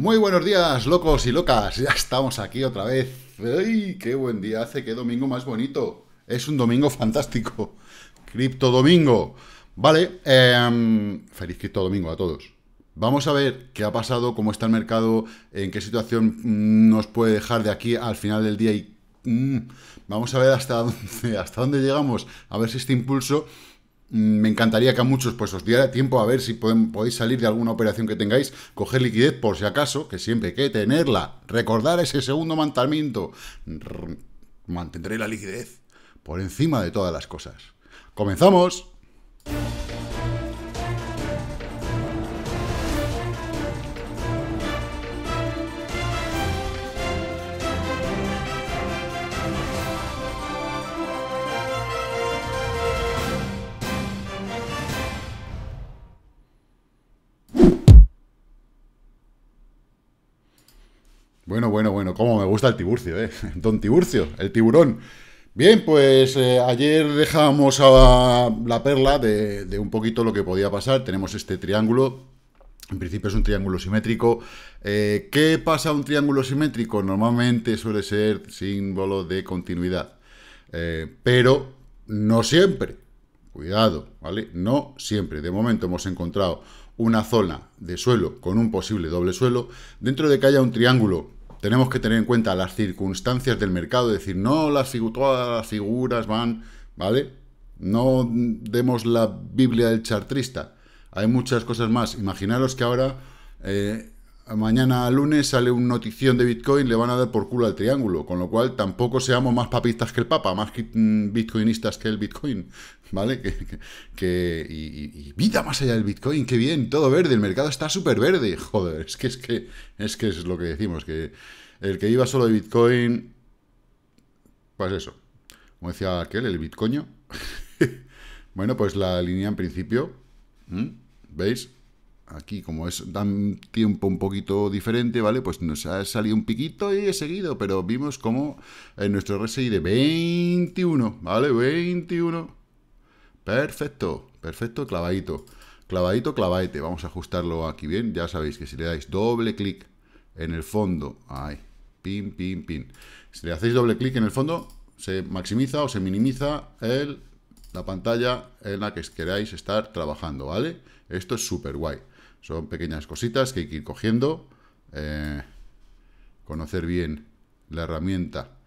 Muy buenos días, locos y locas. Ya estamos aquí otra vez. ¡Ay, qué buen día hace! ¡Qué domingo más bonito! Es un domingo fantástico. Cripto Domingo. Vale, em, feliz Cripto Domingo a todos. Vamos a ver qué ha pasado, cómo está el mercado, en qué situación nos puede dejar de aquí al final del día y mm, vamos a ver hasta hasta dónde llegamos, a ver si este impulso me encantaría que a muchos pues os diera tiempo a ver si podéis salir de alguna operación que tengáis, coger liquidez por si acaso, que siempre hay que tenerla. Recordar ese segundo mantamiento, Mantendré la liquidez por encima de todas las cosas. ¡Comenzamos! cómo me gusta el Tiburcio, ¿eh? Don Tiburcio, el tiburón. Bien, pues eh, ayer dejamos a la perla de, un poquito lo que podía pasar. Tenemos este triángulo. En principio es un triángulo simétrico. Eh, ¿Qué pasa un triángulo simétrico? Normalmente suele ser símbolo de continuidad. Eh, pero no siempre. Cuidado, ¿vale? No siempre. De momento hemos encontrado una zona de suelo con un posible doble suelo dentro de que haya un triángulo tenemos que tener en cuenta las circunstancias del mercado, decir, no, las todas las figuras van, ¿vale? No demos la Biblia del chartrista. Hay muchas cosas más. Imaginaros que ahora, eh, mañana lunes, sale una notición de Bitcoin, le van a dar por culo al triángulo, con lo cual tampoco seamos más papistas que el Papa, más mm, bitcoinistas que el Bitcoin. ¿vale? Que, y, vida más allá del Bitcoin, qué bien, todo verde, el mercado está súper verde. Joder, es que, es que es que es lo que decimos, que el que iba solo de Bitcoin, pues eso, como decía aquel, el bitcoin bueno, pues la línea en principio, ¿veis? Aquí, como es dan tiempo un poquito diferente, ¿vale? Pues nos ha salido un piquito y he seguido, pero vimos como en nuestro RSI de 21, ¿vale? 21 Perfecto, perfecto, clavadito. Clavadito, clavadete. Vamos a ajustarlo aquí bien. Ya sabéis que si le dais doble clic en el fondo... Ahí, pin, pin, pin. Si le hacéis doble clic en el fondo, se maximiza o se minimiza el, la pantalla en la que queráis estar trabajando, ¿vale? Esto es súper guay. Son pequeñas cositas que hay que ir cogiendo. Eh, conocer bien la herramienta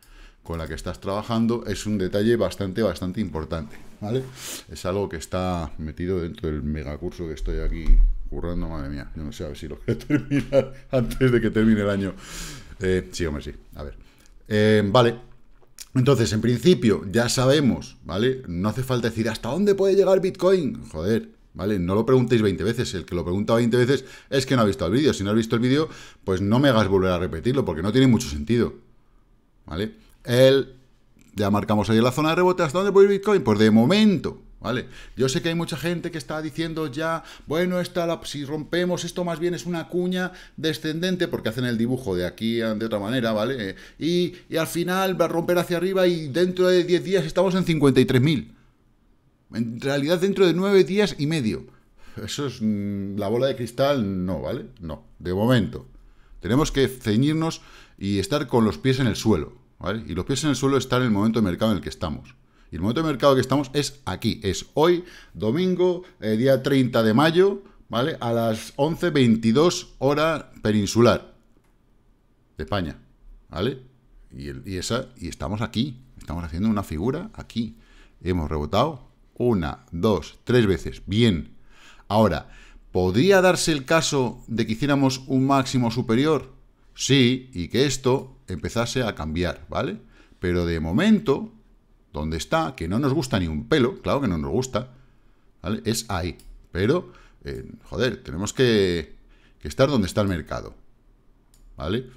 con la que estás trabajando es un detalle bastante, bastante importante, ¿vale? Es algo que está metido dentro del megacurso que estoy aquí currando, madre mía, yo no sé a ver si lo quiero terminar antes de que termine el año. Eh, sí, hombre, sí, a ver. Eh, vale, entonces, en principio, ya sabemos, ¿vale? No hace falta decir hasta dónde puede llegar Bitcoin. Joder, ¿vale? No lo preguntéis 20 veces. El que lo pregunta 20 veces es que no ha visto el vídeo. Si no has visto el vídeo, pues no me hagas volver a repetirlo, porque no tiene mucho sentido. ¿Vale? el, ya marcamos ahí la zona de rebote, ¿hasta dónde puede ir Bitcoin? Pues de momento, ¿vale? Yo sé que hay mucha gente que está diciendo ya, bueno, la, si rompemos esto más bien es una cuña descendente, porque hacen el dibujo de aquí eh, de otra manera, ¿vale? Eh, y, y al final va a romper hacia arriba y dentro de 10 días estamos en 53.000. En realidad dentro de 9 días y medio. Eso es mm, la bola de cristal, no, ¿vale? No, de momento. Tenemos que ceñirnos y estar con los pies en el suelo. Y los pies en el suelo están en el momento de mercado en el que estamos. Y el momento de mercado en que estamos es aquí, es hoy, domingo, eh, día 30 de mayo, ¿vale? A las 11.22 hora peninsular de España, ¿vale? y, esa, y estamos aquí, estamos haciendo una figura aquí. Hemos rebotado una, dos, tres veces, bien. Ahora, ¿podría darse el caso de que hiciéramos un máximo superior? Sí, y que esto empezase a cambiar, ¿vale? Pero de momento, donde está, que no nos gusta ni un pelo, claro que no nos gusta, ¿vale? Es ahí. Pero, eh, joder, tenemos que, que estar donde está el mercado, ¿vale?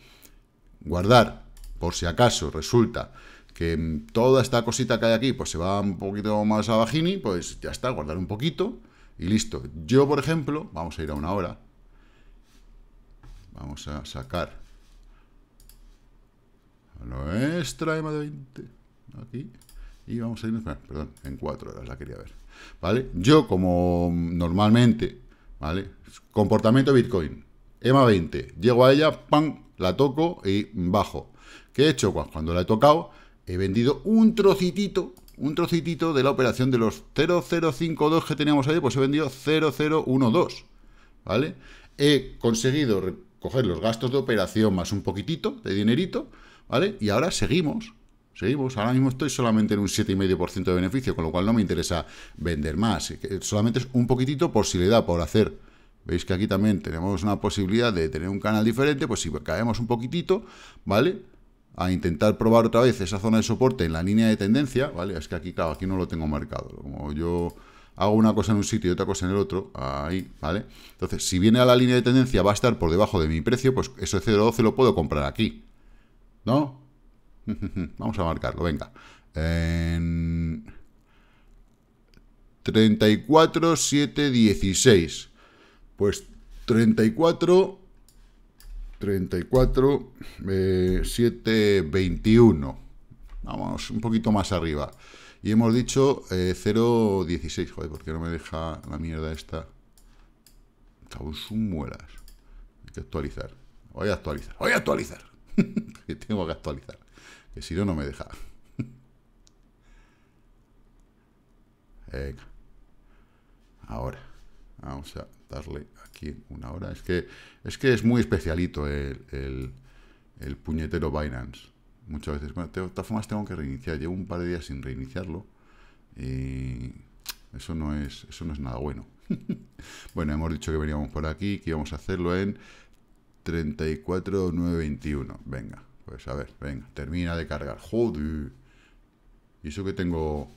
Guardar, por si acaso resulta que mm, toda esta cosita que hay aquí, pues se va un poquito más a bajini, pues ya está, guardar un poquito y listo. Yo, por ejemplo, vamos a ir a una hora. Vamos a sacar nuestra EMA de 20, aquí, y vamos a irnos, perdón, en cuatro horas la quería ver, ¿vale? Yo, como normalmente, ¿vale? Comportamiento Bitcoin, EMA 20, llego a ella, ¡pam!, la toco y bajo. ¿Qué he hecho? Cuando la he tocado, he vendido un trocitito, un trocitito de la operación de los 0052 que teníamos ahí, pues he vendido 0012, ¿vale? He conseguido recoger los gastos de operación más un poquitito de dinerito, y ahora seguimos, seguimos. Ahora mismo estoy solamente en un 7,5% de beneficio, con lo cual no me interesa vender más. Solamente es un poquitito si da por hacer. Veis que aquí también tenemos una posibilidad de tener un canal diferente, pues si caemos un poquitito, ¿vale? A intentar probar otra vez esa zona de soporte en la línea de tendencia, ¿vale? Es que aquí, claro, aquí no lo tengo marcado. Como yo hago una cosa en un sitio y otra cosa en el otro, ahí, ¿vale? Entonces, si viene a la línea de tendencia, va a estar por debajo de mi precio, pues eso 0.12 lo puedo comprar aquí, ¿No? Vamos a marcarlo, venga. En 34, 7, 16. Pues 34, 34, 7, 21. Vamos, un poquito más arriba. Y hemos dicho eh, 0,16. Joder, ¿por qué no me deja la mierda esta? Cabo, muelas. Hay que actualizar. Voy a actualizar. Voy a actualizar. que tengo que actualizar. Que si no, no me deja. Venga. Ahora. Vamos a darle aquí una hora. Es que es, que es muy especialito el, el, puñetero Binance. Muchas veces. Bueno, de todas formas tengo que reiniciar. Llevo un par de días sin reiniciarlo. Y eso no es, eso no es nada bueno. bueno, hemos dicho que veníamos por aquí, que íbamos a hacerlo en 34921. Venga, pues a ver, venga, termina de cargar. Joder. Y eso que tengo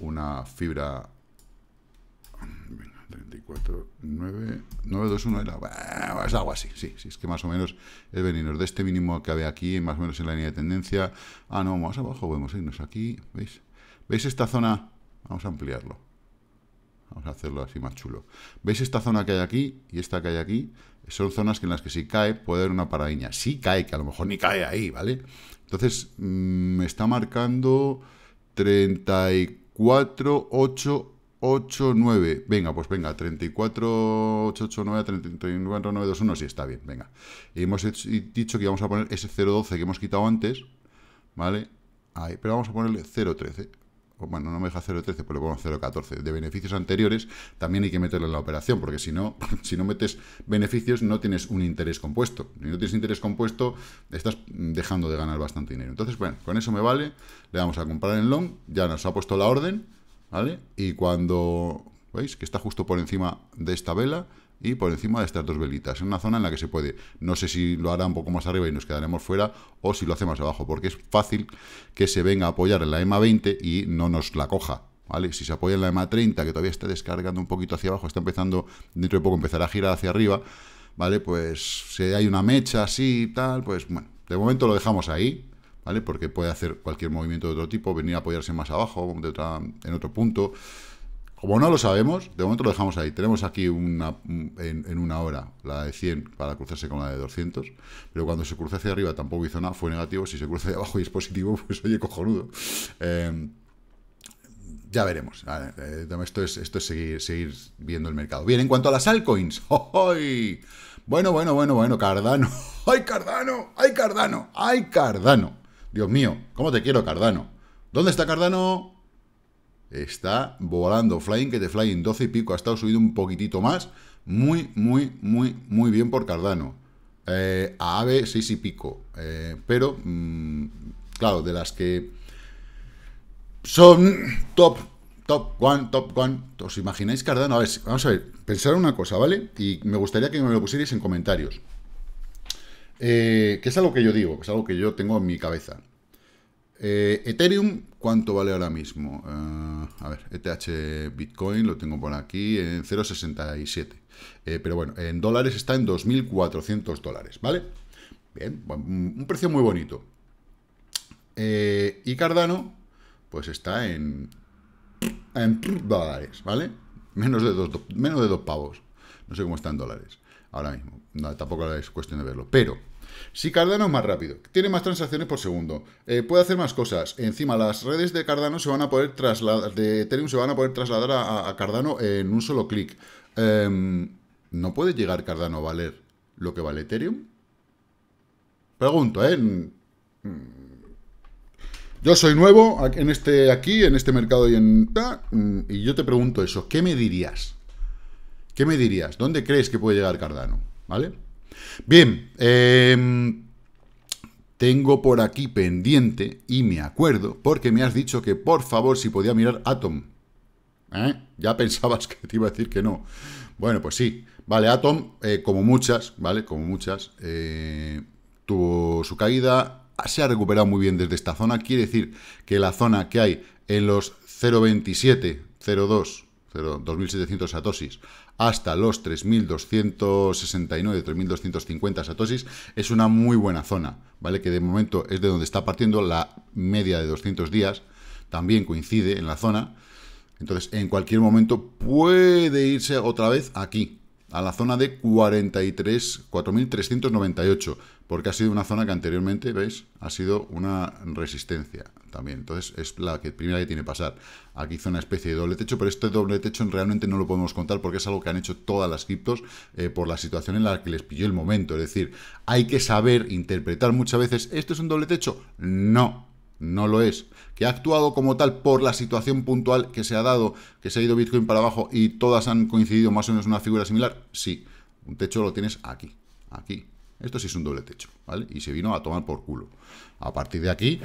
una fibra... Venga, 349... 921 era... es algo así, sí, sí, es que más o menos es venirnos de este mínimo que había aquí, más o menos en la línea de tendencia. Ah, no, más abajo podemos irnos aquí, ¿veis? ¿Veis esta zona? Vamos a ampliarlo. Vamos a hacerlo así más chulo. ¿Veis esta zona que hay aquí y esta que hay aquí? Son zonas en las que si cae puede haber una paradiña. Si sí cae, que a lo mejor ni cae ahí, ¿vale? Entonces me mm, está marcando 34, 8, 8, 9. Venga, pues venga, 34, 8, 8, 9, sí, está bien, venga. Hemos dicho que íbamos a poner ese 012 que hemos quitado antes, ¿vale? Ahí, pero vamos a ponerle 013 bueno, no me deja 0,13, pero pues le pongo 0,14, de beneficios anteriores, también hay que meterlo en la operación, porque si no, si no metes beneficios, no tienes un interés compuesto. Si no tienes interés compuesto, estás dejando de ganar bastante dinero. Entonces, bueno, con eso me vale, le vamos a comprar en long, ya nos ha puesto la orden, ¿vale? Y cuando, ¿veis? Que está justo por encima de esta vela, y por encima de estas dos velitas. en una zona en la que se puede. No sé si lo hará un poco más arriba y nos quedaremos fuera o si lo hace más abajo, porque es fácil que se venga a apoyar en la EMA 20 y no nos la coja. ¿Vale? Si se apoya en la EMA 30, que todavía está descargando un poquito hacia abajo, está empezando, dentro de poco empezará a girar hacia arriba, ¿vale? Pues si hay una mecha así y tal, pues bueno, de momento lo dejamos ahí, ¿vale? Porque puede hacer cualquier movimiento de otro tipo, venir a apoyarse más abajo, en otro punto, como no lo sabemos, de momento lo dejamos ahí. Tenemos aquí una, en, una hora la de 100 para cruzarse con la de 200, pero cuando se cruza hacia arriba tampoco hizo nada, fue negativo. Si se cruza de abajo y es positivo, pues oye, cojonudo. Eh, ya veremos. Eh, esto es, esto es seguir, seguir, viendo el mercado. Bien, en cuanto a las altcoins. hoy Bueno, bueno, bueno, bueno, Cardano. ¡Ay, Cardano! ¡Ay, Cardano! ¡Ay, Cardano! Dios mío, ¿cómo te quiero, Cardano? ¿Dónde está Cardano? Está volando, flying que te flying, 12 y pico, ha estado subido un poquitito más. Muy, muy, muy, muy bien por Cardano. Eh, a AVE 6 y pico. Eh, pero, mm, claro, de las que son top, top one, top one. ¿Os imagináis Cardano? A ver, vamos a ver, pensar una cosa, ¿vale? Y me gustaría que me lo pusierais en comentarios. Eh, que es algo que yo digo, que es algo que yo tengo en mi cabeza. Eh, Ethereum, ¿cuánto vale ahora mismo? Eh, a ver, ETH Bitcoin lo tengo por aquí en 0.67. Eh, pero bueno, en dólares está en 2.400 dólares, ¿vale? Bien, un precio muy bonito. y Cardano, pues está en, en dólares, ¿vale? Menos de dos, menos de dos pavos. No sé cómo está en dólares ahora mismo. tampoco es cuestión de verlo. Pero, si Cardano es más rápido, tiene más transacciones por segundo, eh, puede hacer más cosas. Encima, las redes de Cardano se van a poder trasladar, de Ethereum se van a poder trasladar a, Cardano en un solo clic. Em, ¿No puede llegar Cardano a valer lo que vale Ethereum? Pregunto, ¿eh? Mm. Yo soy nuevo en este aquí, en este mercado y en... Mm, y yo te pregunto eso, ¿qué me dirías? ¿Qué me dirías? ¿Dónde crees que puede llegar Cardano? ¿Vale? Bien, em, tengo por aquí pendiente y me acuerdo porque me has dicho que por favor si podía mirar Atom. ¿Eh? Ya pensabas que te iba a decir que no. Bueno, pues sí. Vale, Atom, eh, como muchas, ¿vale? Como muchas, eh, tuvo su caída, se ha recuperado muy bien desde esta zona. Quiere decir que la zona que hay en los 0.27, 0.2, pero 2.700 satosis hasta los 3.269, 3.250 satosis, es una muy buena zona, ¿vale? Que de momento es de donde está partiendo la media de 200 días, también coincide en la zona. Entonces, en cualquier momento puede irse otra vez aquí, a la zona de 43, 4.398, porque ha sido una zona que anteriormente, ¿veis? Ha sido una resistencia, también. Entonces es la que, primera que tiene que pasar. Aquí hizo una especie de doble techo, pero este doble techo realmente no lo podemos contar porque es algo que han hecho todas las criptos eh, por la situación en la que les pilló el momento. Es decir, hay que saber interpretar muchas veces, ¿esto es un doble techo? No, no lo es. Que ha actuado como tal por la situación puntual que se ha dado, que se ha ido Bitcoin para abajo y todas han coincidido más o menos en una figura similar. Sí, un techo lo tienes aquí, aquí. Esto sí es un doble techo, ¿vale? Y se vino a tomar por culo. A partir de aquí,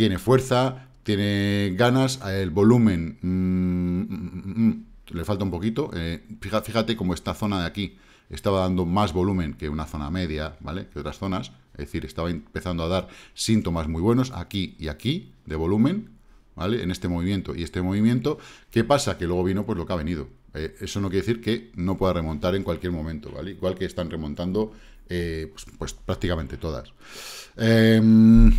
tiene fuerza, tiene ganas, el volumen mm, mm, mm, le falta un poquito. Eh, fíjate cómo esta zona de aquí estaba dando más volumen que una zona media, ¿vale? Que otras zonas. Es decir, estaba empezando a dar síntomas muy buenos aquí y aquí de volumen, ¿vale? En este movimiento y este movimiento. ¿Qué pasa? Que luego vino pues lo que ha venido. Eh, eso no quiere decir que no pueda remontar en cualquier momento, ¿vale? Igual que están remontando eh, pues, pues, prácticamente todas. Em,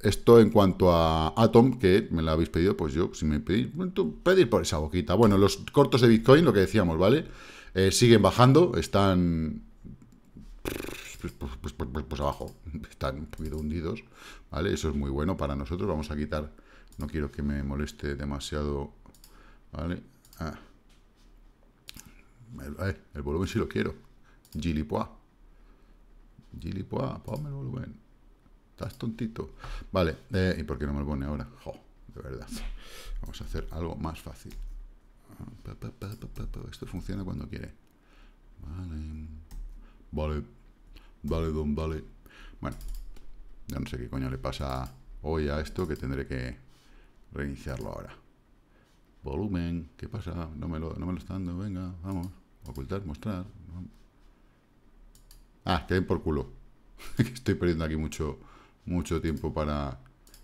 esto en cuanto a Atom, que me lo habéis pedido, pues yo, si me pedís, pedir por esa boquita. Bueno, los cortos de Bitcoin, lo que decíamos, ¿vale? Eh, siguen bajando, están... Pues, pues, pues, pues, abajo, están un poquito hundidos, ¿vale? Eso es muy bueno para nosotros. Vamos a quitar, no quiero que me moleste demasiado, ¿vale? Ah. Eh, eh, el, volumen sí lo quiero. Gilipoa. Gilipoa, ponme el volumen. Estás tontito. Vale, eh, ¿y por qué no me lo pone ahora? Jo, de verdad. Vamos a hacer algo más fácil. Esto funciona cuando quiere. Vale. Vale. Vale, don, vale. Bueno. Ya no sé qué coño le pasa hoy a esto que tendré que reiniciarlo ahora. Volumen. ¿Qué pasa? No me lo, no me lo está dando. Venga, vamos. Ocultar, mostrar. Ah, que ven por culo. Estoy perdiendo aquí mucho mucho tiempo para,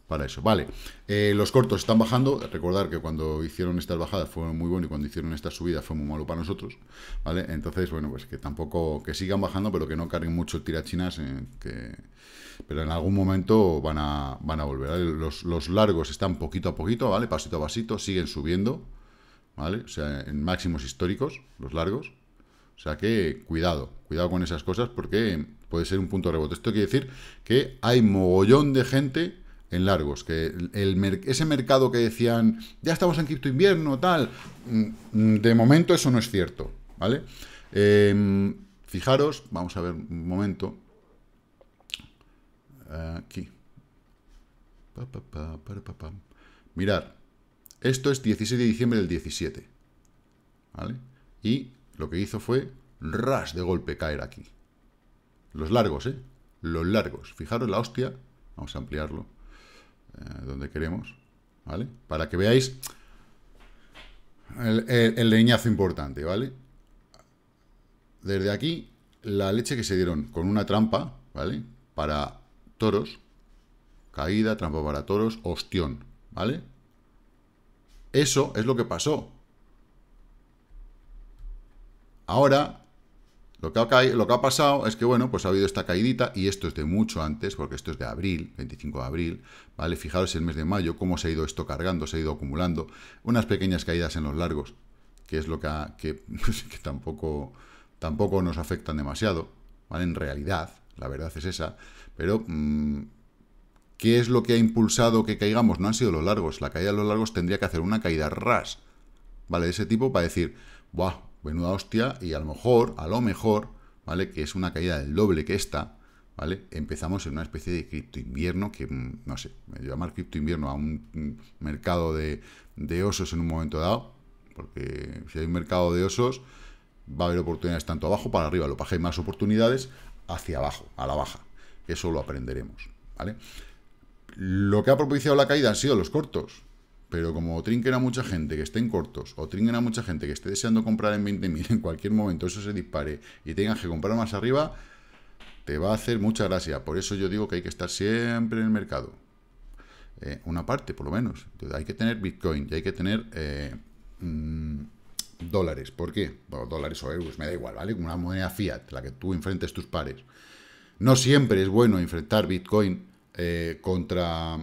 para eso. Vale, eh, los cortos están bajando. Recordar que cuando hicieron estas bajadas fueron muy bueno y cuando hicieron esta subida fue muy malo para nosotros. ¿Vale? Entonces, bueno, pues que tampoco, que sigan bajando, pero que no carguen mucho el tirachinas. que, pero en algún momento van a, van a volver. Los, los, largos están poquito a poquito, ¿vale? Pasito a pasito, siguen subiendo. ¿Vale? O sea, en máximos históricos, los largos. O sea que cuidado, cuidado con esas cosas porque puede ser un punto de rebote. Esto quiere decir que hay mogollón de gente en largos, que ese mercado que decían, ya estamos en cripto invierno, tal, mm, de momento eso no es cierto, ¿vale? Em, fijaros, vamos a ver un momento, aquí, pa, mirar, esto es 16 de diciembre del 17, ¿vale? Y lo que hizo fue, ras de golpe caer aquí, los largos, ¿eh? Los largos. Fijaros la hostia. Vamos a ampliarlo eh, donde queremos. ¿Vale? Para que veáis el, leñazo importante, ¿vale? Desde aquí, la leche que se dieron con una trampa, ¿vale? Para toros. Caída, trampa para toros, hostión, ¿vale? Eso es lo que pasó. Ahora lo que, ha pasado es que, bueno, pues ha habido esta caidita y esto es de mucho antes, porque esto es de abril, 25 de abril, ¿vale? Fijaros el mes de mayo, cómo se ha ido esto cargando, se ha ido acumulando. Unas pequeñas caídas en los largos, que es lo que, pues, tampoco, tampoco nos afectan demasiado, ¿vale? En realidad, la verdad es esa, pero... Mm, ¿Qué es lo que ha impulsado que caigamos? No han sido los largos. La caída de los largos tendría que hacer una caída ras, ¿vale? De ese tipo para decir, ¡buah! menuda hostia, y a lo mejor, a lo mejor, ¿vale? Que es una caída del doble que esta, ¿vale? Empezamos en una especie de cripto invierno que, mm, no sé, llamar cripto invierno a un mm, mercado de, osos en un momento dado, porque si hay un mercado de osos, va a haber oportunidades tanto abajo para arriba, lo paje más oportunidades hacia abajo, a la baja. Eso lo aprenderemos, ¿vale? Lo que ha propiciado la caída han sido los cortos, pero como trinquen a mucha gente que estén cortos o trinquen a mucha gente que esté deseando comprar en 20.000 en cualquier momento, eso se dispare y tengas que comprar más arriba, te va a hacer mucha gracia. Por eso yo digo que hay que estar siempre en el mercado. Eh, una parte, por lo menos. Hay que tener Bitcoin y hay que tener eh, mm, dólares. ¿Por qué? dólares o euros, me da igual, ¿vale? Una moneda fiat, la que tú enfrentes tus pares. No siempre es bueno enfrentar Bitcoin eh, contra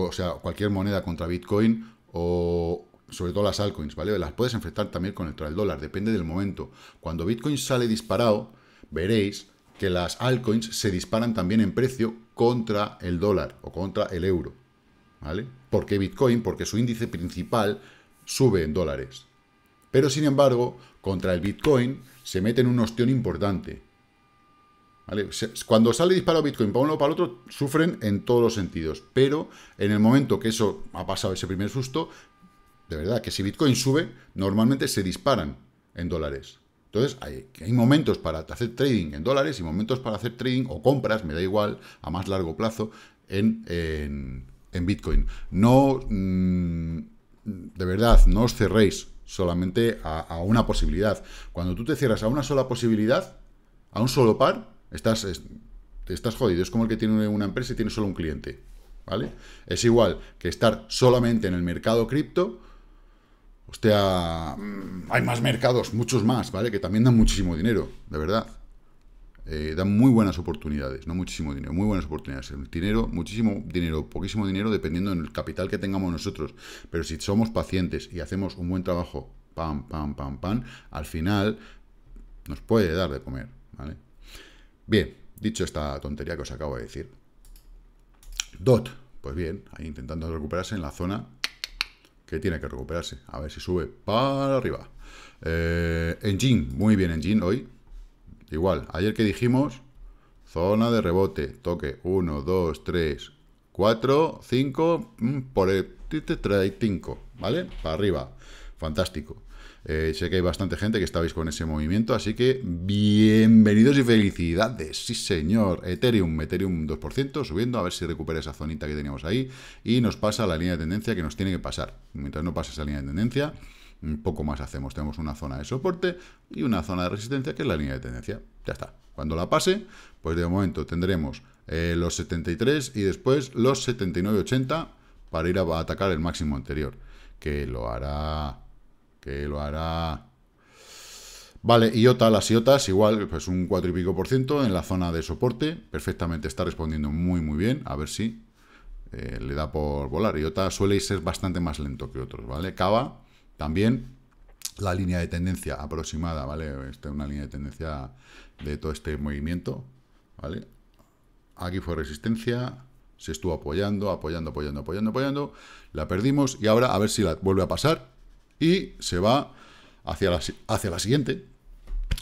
o sea, cualquier moneda contra Bitcoin o sobre todo las altcoins, ¿vale? Las puedes enfrentar también contra el dólar, depende del momento. Cuando Bitcoin sale disparado, veréis que las altcoins se disparan también en precio contra el dólar o contra el euro, ¿vale? Porque Bitcoin, porque su índice principal sube en dólares. Pero sin embargo, contra el Bitcoin se mete en un ostión importante, cuando sale disparado Bitcoin para uno o para el otro, sufren en todos los sentidos. Pero en el momento que eso ha pasado, ese primer susto, de verdad que si Bitcoin sube, normalmente se disparan en dólares. Entonces, hay, momentos para hacer trading en dólares y momentos para hacer trading o compras, me da igual, a más largo plazo, en, Bitcoin. No, mm, de verdad, no os cerréis solamente a una posibilidad. Cuando tú te cierras a una sola posibilidad, a un solo par, Estás, estás jodido. Es como el que tiene una empresa y tiene solo un cliente. ¿Vale? Es igual que estar solamente en el mercado cripto. sea, mm, hay más mercados, muchos más, ¿vale? Que también dan muchísimo dinero, de verdad. Eh, dan muy buenas oportunidades, no muchísimo dinero, muy buenas oportunidades. El dinero, muchísimo dinero, poquísimo dinero, dependiendo del capital que tengamos nosotros. Pero si somos pacientes y hacemos un buen trabajo, pam, pam, pam, pam, al final nos puede dar de comer, ¿vale? Bien, dicho esta tontería que os acabo de decir. DOT, pues bien, ahí intentando recuperarse en la zona que tiene que recuperarse. A ver si sube para arriba. Eh, muy bien Engine hoy. Igual, ayer que dijimos, zona de rebote, toque 1, 2, 3, 4, 5, por el cinco ¿vale? Para arriba, fantástico. Eh, sé que hay bastante gente que estabais con ese movimiento, así que bienvenidos y felicidades. Sí, señor. Ethereum, Ethereum 2% subiendo, a ver si recupera esa zonita que teníamos ahí y nos pasa la línea de tendencia que nos tiene que pasar. Mientras no pase esa línea de tendencia, poco más hacemos. Tenemos una zona de soporte y una zona de resistencia que es la línea de tendencia. Ya está. Cuando la pase, pues de momento tendremos eh, los 73 y después los 79,80 para ir a atacar el máximo anterior, que lo hará que lo hará... Vale, IOTA, las IOTAs, igual, pues un 4 y pico por ciento en la zona de soporte. Perfectamente está respondiendo muy, muy bien. A ver si eh, le da por volar. IOTA suele ser bastante más lento que otros, ¿vale? Cava, también, la línea de tendencia aproximada, ¿vale? esta es una línea de tendencia de todo este movimiento, ¿vale? Aquí fue resistencia, se estuvo apoyando, apoyando, apoyando, apoyando, apoyando. La perdimos y ahora a ver si la vuelve a pasar y se va hacia la, la siguiente.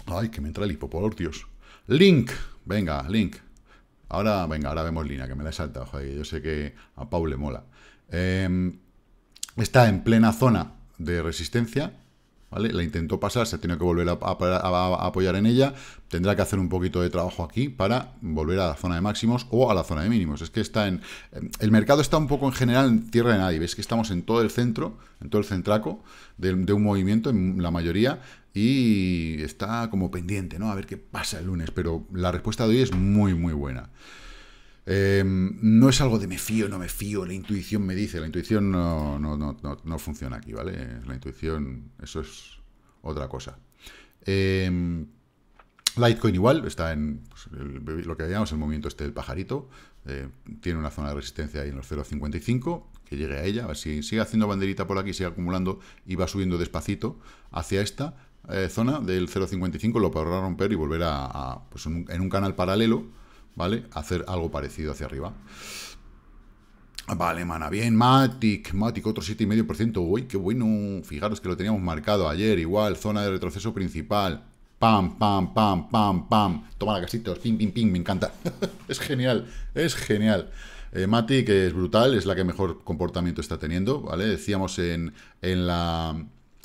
Ay, que me entra el hipopolor, Link, venga, Link. Ahora, venga, ahora vemos Lina, que me la he saltado, yo sé que a Paul le mola. Em, está en plena zona de resistencia, la intentó pasar, se ha tenido que volver a, apoyar en ella, tendrá que hacer un poquito de trabajo aquí para volver a la zona de máximos o a la zona de mínimos. Es que está en... Em, el mercado está un poco en general en tierra de nadie, ves que estamos en todo el centro, en todo el centraco de, de un movimiento, en la mayoría, y está como pendiente, ¿no? A ver qué pasa el lunes, pero la respuesta de hoy es muy, muy buena. Em, no es algo de me fío, no me fío, la intuición me dice, la intuición no, funciona aquí, ¿vale? La intuición, eso es otra cosa. Em, Litecoin igual, está en pues, lo que veíamos el movimiento este del pajarito, eh, tiene una zona de resistencia ahí en los 0.55, que llegue a ella, a ver si sigue haciendo banderita por aquí, sigue acumulando y va subiendo despacito hacia esta eh, zona del 0.55, lo podrá romper y volver a, pues, en un canal paralelo, ¿vale? Hacer algo parecido hacia arriba. Vale, mana, bien, Matic, Matic, otro 7,5%, uy, qué bueno, fijaros que lo teníamos marcado ayer, igual, zona de retroceso principal, pam, pam, pam, pam, pam, toma la casita ping, ping, ping, me encanta, es genial, es genial. Eh, Matic es brutal, es la que mejor comportamiento está teniendo, ¿vale? Decíamos en, en la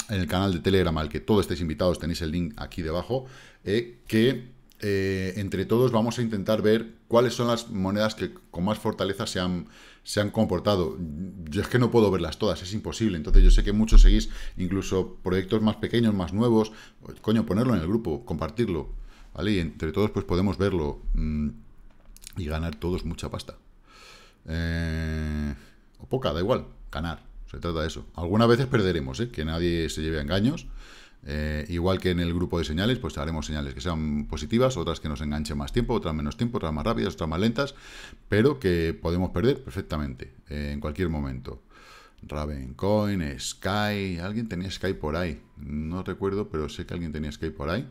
en el canal de Telegram al que todos estáis invitados, tenéis el link aquí debajo, eh, que eh, entre todos vamos a intentar ver cuáles son las monedas que con más fortaleza se han, se han comportado. Yo es que no puedo verlas todas, es imposible. Entonces yo sé que muchos seguís incluso proyectos más pequeños, más nuevos. Coño, ponerlo en el grupo, compartirlo. ¿Vale? Y entre todos pues podemos verlo mm, y ganar todos mucha pasta. Eh, o poca, da igual, ganar. Se trata de eso. Algunas veces perderemos, ¿eh? que nadie se lleve a engaños. Eh, igual que en el grupo de señales, pues haremos señales que sean positivas, otras que nos enganchen más tiempo, otras menos tiempo, otras más rápidas, otras más lentas, pero que podemos perder perfectamente eh, en cualquier momento. Ravencoin, Sky, alguien tenía Sky por ahí, no recuerdo, pero sé que alguien tenía Sky por ahí.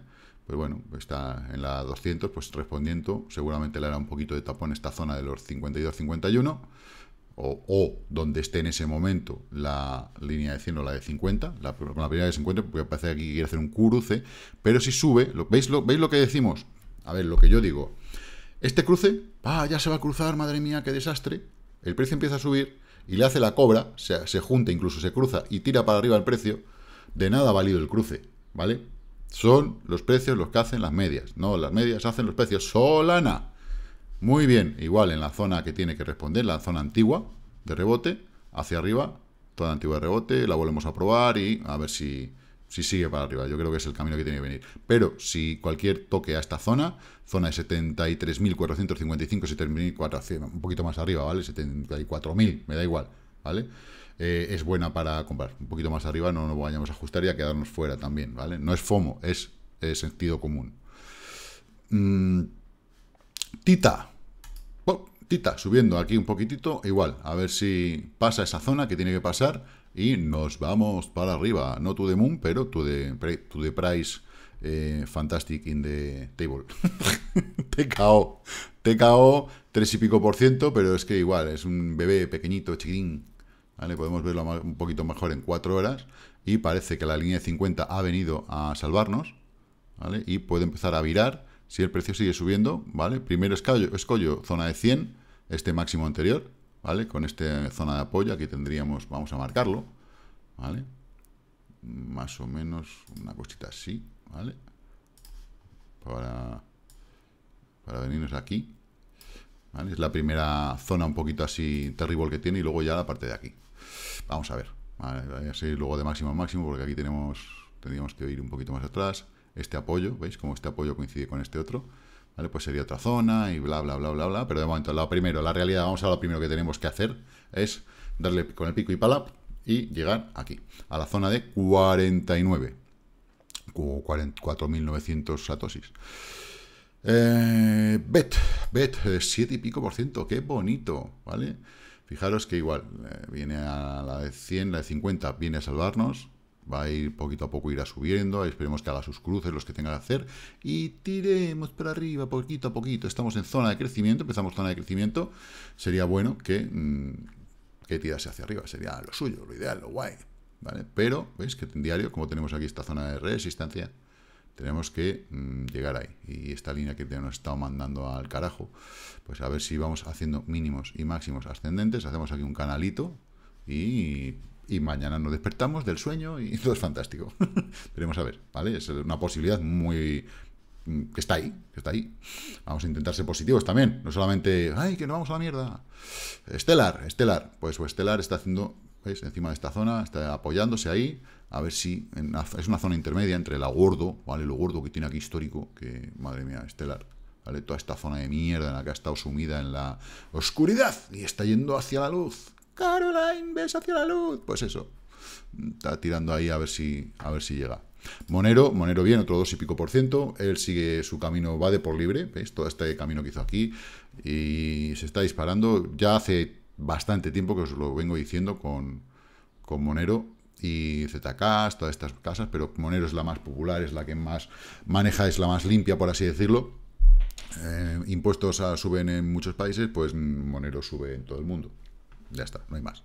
Pues bueno, está en la 200, pues respondiendo, seguramente le hará un poquito de tapón esta zona de los 52-51 o, donde esté en ese momento la línea de 100 o la de 50, la, la primera de 50 porque parece que aquí quiere hacer un cruce, pero si sube, ¿veis, lo, ¿veis lo que decimos? A ver, lo que yo digo, este cruce, ya se va a cruzar, madre mía, qué desastre, el precio empieza a subir y le hace la cobra, se, se junta, incluso se cruza y tira para arriba el precio, de nada ha valido el cruce, ¿vale? Son los precios los que hacen las medias, no las medias hacen los precios, Solana. Muy bien, igual en la zona que tiene que responder, la zona antigua de rebote, hacia arriba, toda antigua de rebote, la volvemos a probar y a ver si, si sigue para arriba. Yo creo que es el camino que tiene que venir. Pero si cualquier toque a esta zona, zona de 73.455, 7.400, un poquito más arriba, ¿vale? 74.000, me da igual, ¿vale? Eh, es buena para comprar. Un poquito más arriba no nos vayamos a ajustar y a quedarnos fuera también, ¿vale? No es FOMO, es, sentido común. Mm. Tita. subiendo aquí un poquitito, igual, a ver si pasa esa zona que tiene que pasar y nos vamos para arriba. No to the moon, pero to de price eh, fantastic in the table. TKO. TKO, 3 y pico por ciento, pero es que igual, es un bebé pequeñito, chiquitín. Podemos verlo un poquito mejor en cuatro horas y parece que la línea de 50 ha venido a salvarnos. Y puede empezar a virar si el precio sigue subiendo, ¿vale? Primero escollo, zona de 100, este máximo anterior, ¿vale? Con esta zona de apoyo, aquí tendríamos, vamos a marcarlo, ¿vale? Más o menos una cosita así, ¿vale? Para, venirnos aquí, Es la primera zona un poquito así terrible que tiene y luego ya la parte de aquí. Vamos a ver, ¿vale? Así luego de máximo a máximo, porque aquí tenemos, tendríamos que ir un poquito más atrás este apoyo, ¿veis? cómo este apoyo coincide con este otro, ¿vale? Pues sería otra zona y bla, bla, bla, bla, bla. Pero de momento, lado primero, la realidad, vamos a lo primero que tenemos que hacer es darle con el pico y pala y llegar aquí, a la zona de 49, 4.900 satosis. bet, bet, 7 eh, y pico por ciento, qué bonito, ¿vale? Fijaros que igual, eh, viene a la de 100, la de 50, viene a salvarnos, va a ir poquito a poco irá subiendo, esperemos que haga sus cruces, los que tenga que hacer, y tiremos para arriba poquito a poquito, estamos en zona de crecimiento, empezamos zona de crecimiento, sería bueno que, mm, que tirase hacia arriba, sería lo suyo, lo ideal, lo guay, ¿vale? Pero, veis que en diario, como tenemos aquí esta zona de resistencia, tenemos que mm, llegar ahí, y esta línea que nos está mandando al carajo, pues a ver si vamos haciendo mínimos y máximos ascendentes, hacemos aquí un canalito, y y mañana nos despertamos del sueño y todo es fantástico. Veremos a ver, ¿vale? Es una posibilidad muy que está ahí, que está ahí. Vamos a intentar ser positivos también, no solamente, ay, que no vamos a la mierda. Estelar, Estelar, pues, pues Estelar está haciendo, ¿veis? Encima de esta zona, está apoyándose ahí, a ver si es una zona intermedia entre la gordo ¿vale? Lo gordo que tiene aquí histórico, que madre mía, Estelar, ¿vale? Toda esta zona de mierda en la que ha estado sumida en la oscuridad y está yendo hacia la luz. Caroline, ves hacia la luz. Pues eso. Está tirando ahí a ver si, a ver si llega. Monero, Monero bien, otro 2 y pico por ciento. Él sigue su camino, va de por libre, ¿veis? Todo este camino que hizo aquí. Y se está disparando. Ya hace bastante tiempo que os lo vengo diciendo con, Monero y ZK, todas estas casas, pero Monero es la más popular, es la que más maneja, es la más limpia, por así decirlo. Eh, impuestos ah, suben en muchos países, pues Monero sube en todo el mundo. Ya está, no hay más.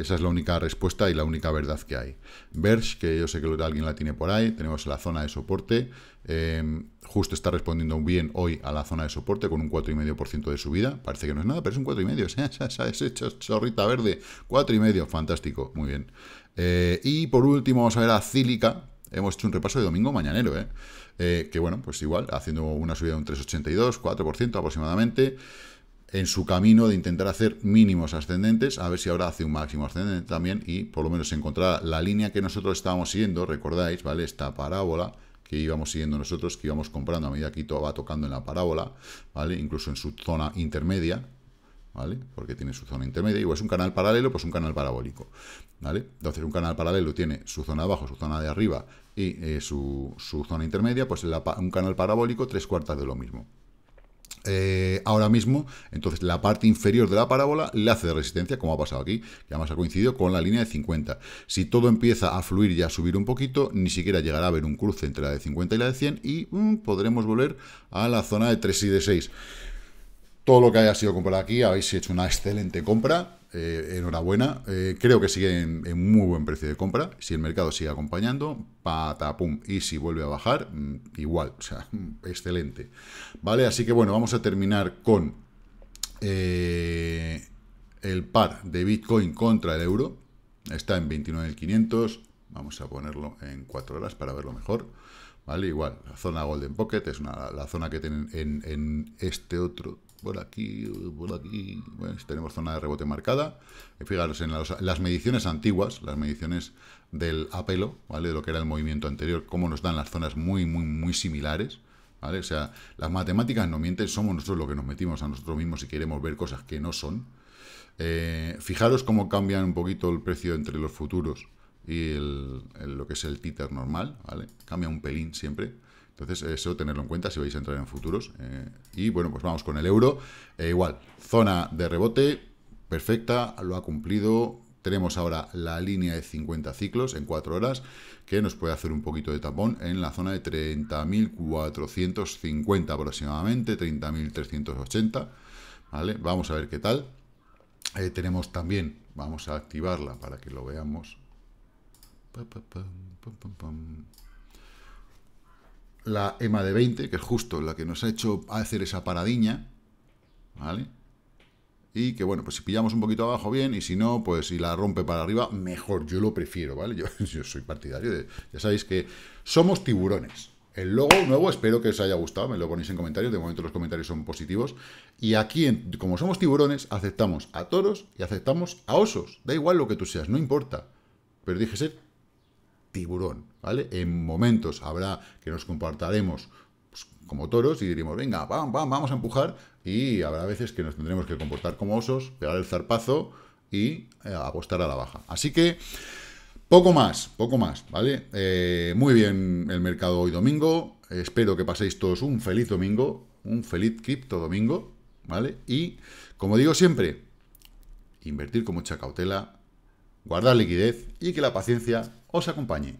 Esa es la única respuesta y la única verdad que hay. Verge, que yo sé que alguien la tiene por ahí, tenemos la zona de soporte. Eh, justo está respondiendo bien hoy a la zona de soporte con un 4,5% de subida. Parece que no es nada, pero es un 4,5%. Es hecho chorrita verde. 4,5%, fantástico, muy bien. Eh, y por último vamos a ver a Cílica. Hemos hecho un repaso de domingo mañanero, ¿eh? que bueno, pues igual, haciendo una subida de un 3,82, 4% aproximadamente en su camino de intentar hacer mínimos ascendentes, a ver si ahora hace un máximo ascendente también y por lo menos encontrar la línea que nosotros estábamos siguiendo, recordáis, ¿vale? Esta parábola que íbamos siguiendo nosotros, que íbamos comprando a medida que todo va tocando en la parábola, ¿vale? Incluso en su zona intermedia, ¿vale? Porque tiene su zona intermedia, igual es un canal paralelo, pues un canal parabólico, ¿vale? Entonces un canal paralelo tiene su zona de abajo, su zona de arriba y eh, su, zona intermedia, pues un canal parabólico tres cuartas de lo mismo, eh, ahora mismo, entonces la parte inferior de la parábola le hace de resistencia, como ha pasado aquí, que además ha coincidido con la línea de 50. Si todo empieza a fluir y a subir un poquito, ni siquiera llegará a haber un cruce entre la de 50 y la de 100 y mm, podremos volver a la zona de 3 y de 6. Todo lo que haya sido comprado aquí, habéis hecho una excelente compra, eh, enhorabuena. Eh, creo que sigue en, muy buen precio de compra. Si el mercado sigue acompañando, patapum. Y si vuelve a bajar, mm, igual. O sea, excelente. Vale, así que bueno, vamos a terminar con eh, el par de Bitcoin contra el euro. Está en 29.500. Vamos a ponerlo en 4 horas para verlo mejor. Vale, igual, la zona Golden Pocket es la zona que tienen en este otro por aquí, por aquí. tenemos zona de rebote marcada. Eh, fijaros en las, mediciones antiguas, las mediciones del apelo, ¿vale? De lo que era el movimiento anterior, cómo nos dan las zonas muy, muy, muy similares. ¿Vale? O sea, las matemáticas no mienten, somos nosotros los que nos metimos a nosotros mismos si queremos ver cosas que no son. Eh, fijaros cómo cambian un poquito el precio entre los futuros y lo que es el títer normal, ¿vale? Cambia un pelín siempre. Entonces, eso tenerlo en cuenta si vais a entrar en futuros. Eh, y bueno, pues vamos con el euro. Eh, igual, zona de rebote, perfecta, lo ha cumplido. Tenemos ahora la línea de 50 ciclos en 4 horas, que nos puede hacer un poquito de tapón en la zona de 30.450 aproximadamente, 30.380. ¿Vale? Vamos a ver qué tal. Eh, tenemos también, vamos a activarla para que lo veamos la EMA de 20, que es justo la que nos ha hecho hacer esa paradiña. ¿Vale? Y que, bueno, pues si pillamos un poquito abajo, bien. Y si no, pues si la rompe para arriba, mejor. Yo lo prefiero, ¿vale? Yo, soy partidario de... Ya sabéis que somos tiburones. El logo nuevo, espero que os haya gustado, me lo ponéis en comentarios, de momento los comentarios son positivos. Y aquí, como somos tiburones, aceptamos a toros y aceptamos a osos. Da igual lo que tú seas, no importa. Pero dije ser tiburón, ¿vale? En momentos habrá que nos comportaremos pues, como toros y diremos, venga, vamos, vamos a empujar y habrá veces que nos tendremos que comportar como osos, pegar el zarpazo y eh, apostar a la baja. Así que... Poco más, poco más, ¿vale? Eh, muy bien el mercado hoy domingo. Espero que paséis todos un feliz domingo, un feliz cripto domingo, ¿vale? Y, como digo siempre, invertir con mucha cautela, guardar liquidez y que la paciencia os acompañe.